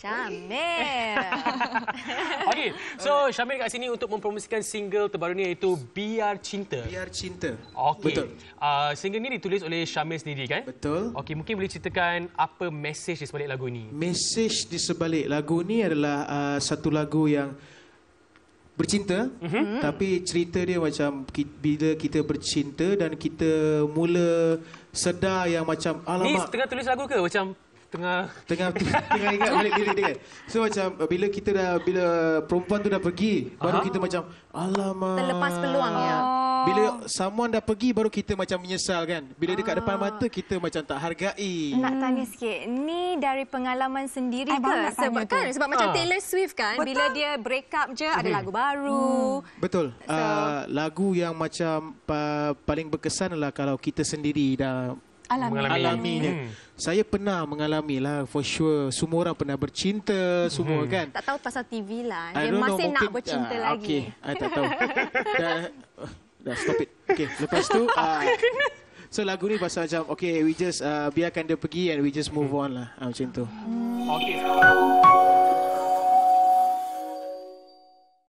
Syamil. Okey, so Syamil kat sini untuk mempromosikan single terbaru ni iaitu Biar Cinta. Biar Cinta. Okey. Betul. Uh, single ni ditulis oleh Syamil sendiri kan? Betul. Okey, mungkin boleh ceritakan apa mesej di sebalik lagu ni? Mesej di sebalik lagu ni adalah uh, satu lagu yang bercinta mhm. mm-hmm. tapi cerita dia macam bila kita bercinta dan kita mula sedar yang macam alamak ni tengah tulis lagu ke macam tengah tengah tengah ingat balik diri. dia kan. So macam uh, bila kita dah bila perempuan tu dah pergi baru kita macam alamak terlepas peluangnya. Oh. Bila someone dah pergi baru kita macam menyesal kan. Bila dekat depan ah. mata kita macam tak hargai. Nak tanya sikit. Ni dari pengalaman sendiri ke sebab kan sebab ha. macam ah. Taylor Swift kan Betul. bila dia break up je ada mm-hmm. lagu baru. Hmm. Betul. So. Uh, lagu yang macam uh, paling berkesan adalah kalau kita sendiri dah alami. Mengalami. alami hmm. Saya pernah mengalami lah for sure. Semua orang pernah bercinta semua hmm. kan. Tak tahu pasal TV lah. I Dia masih know, mungkin, nak bercinta uh, lagi. Okay, saya tak tahu. dah, dah stop it. Okay, lepas tu. Uh, So lagu ni pasal macam Okay we just uh, Biarkan dia pergi And we just move on lah uh, Macam tu Okay